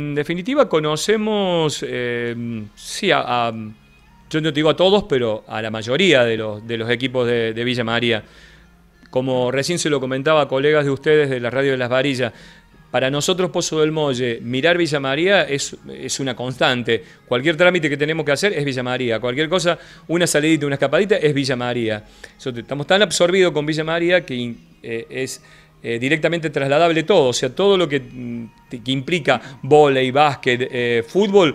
En definitiva, conocemos, eh, sí, a, yo no digo a todos, pero a la mayoría de los, equipos de, Villa María. Como recién se lo comentaba a colegas de ustedes de la radio de Las Varillas, para nosotros Pozo del Molle, mirar Villa María es, es una constante. Cualquier trámite que tenemos que hacer es Villa María. Cualquier cosa, una salidita, una escapadita, es Villa María. Estamos tan absorbidos con Villa María que eh, es eh, directamente trasladable todo. O sea, todo lo que mm, que implica volei, básquet, eh, fútbol,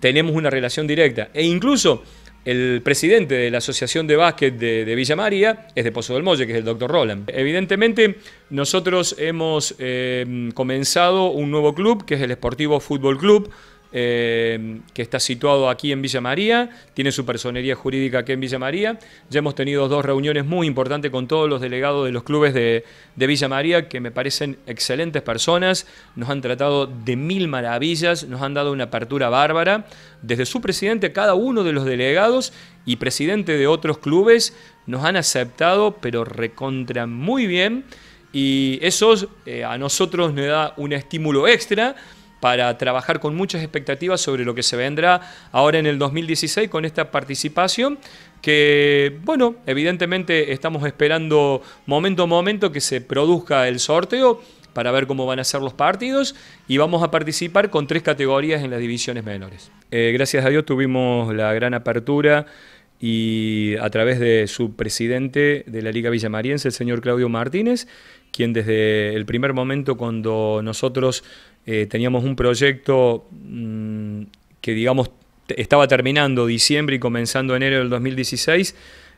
tenemos una relación directa. E incluso el presidente de la Asociación de Básquet de, Villa María es de Pozo del Molle, que es el doctor Roland. Evidentemente, nosotros hemos eh, comenzado un nuevo club, que es el Esportivo Fútbol Club, Em, que está situado aquí en Villa María, tiene su personería jurídica aquí en Villa María. Ya hemos tenido dos reuniones muy importantes con todos los delegados de los clubes de, Villa María, que me parecen excelentes personas, nos han tratado de mil maravillas, nos han dado una apertura bárbara. Desde su presidente, cada uno de los delegados y presidente de otros clubes nos han aceptado, pero recontra muy bien. Y eso eh, a nosotros nos da un estímulo extra para trabajar con muchas expectativas sobre lo que se vendrá ahora en el 2016 con esta participación que, bueno, evidentemente estamos esperando momento a momento que se produzca el sorteo para ver cómo van a ser los partidos y vamos a participar con tres categorías en las divisiones menores. Eh, gracias a Dios tuvimos la gran apertura y a través de su presidente de la Liga Villamariense, el señor Claudio Martínez, quien desde el primer momento cuando nosotros eh, teníamos un proyecto mm, que digamos estaba terminando diciembre y comenzando enero del 2016,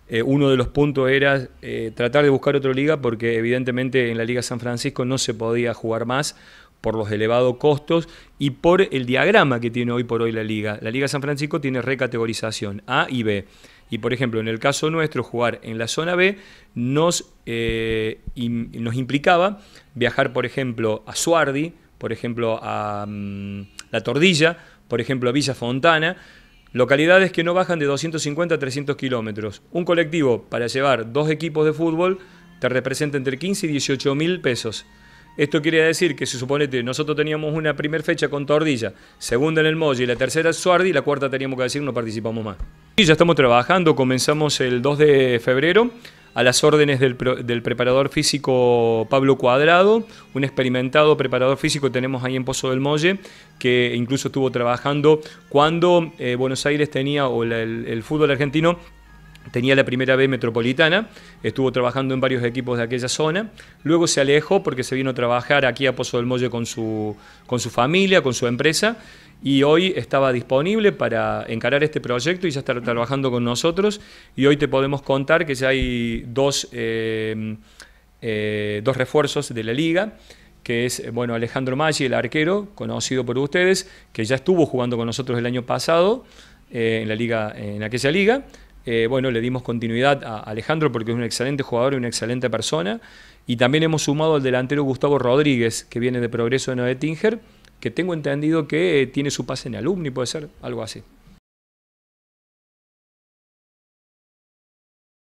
eh, uno de los puntos era eh, tratar de buscar otra liga porque evidentemente en la Liga San Francisco no se podía jugar más por los elevados costos y por el diagrama que tiene hoy por hoy la liga. La Liga San Francisco tiene recategorización A y B. Y por ejemplo, en el caso nuestro, jugar en la zona B nos, eh, nos implicaba viajar, por ejemplo, a Suardi, por ejemplo, a mm, La Tordilla, por ejemplo, a Villa Fontana, localidades que no bajan de 250 a 300 kilómetros. Un colectivo para llevar dos equipos de fútbol te representa entre 15 y 18 mil pesos. Esto quiere decir que si suponete nosotros teníamos una primera fecha con Tordilla, segunda en el Molle, la tercera Suardi, la cuarta teníamos que decir no participamos más. Y ya estamos trabajando, comenzamos el 2 de febrero a las órdenes del, preparador físico Pablo Cuadrado, un experimentado preparador físico que tenemos ahí en Pozo del Molle, que incluso estuvo trabajando cuando eh, Buenos Aires tenía, o el fútbol argentino, tenía la primera B metropolitana, estuvo trabajando en varios equipos de aquella zona, luego se alejó porque se vino a trabajar aquí a Pozo del Molle con su, con su familia, con su empresa, y hoy estaba disponible para encarar este proyecto y ya está trabajando con nosotros, y hoy te podemos contar que ya hay dos, eh, eh, dos refuerzos de la liga que es bueno, Alejandro Maggi, el arquero, conocido por ustedes, que ya estuvo jugando con nosotros el año pasado eh, en, la liga, en aquella liga, eh, bueno, le dimos continuidad a Alejandro porque es un excelente jugador y una excelente persona. Y también hemos sumado al delantero Gustavo Rodríguez, que viene de Progreso de Noé que tengo entendido que eh, tiene su pase en alumni, puede ser algo así.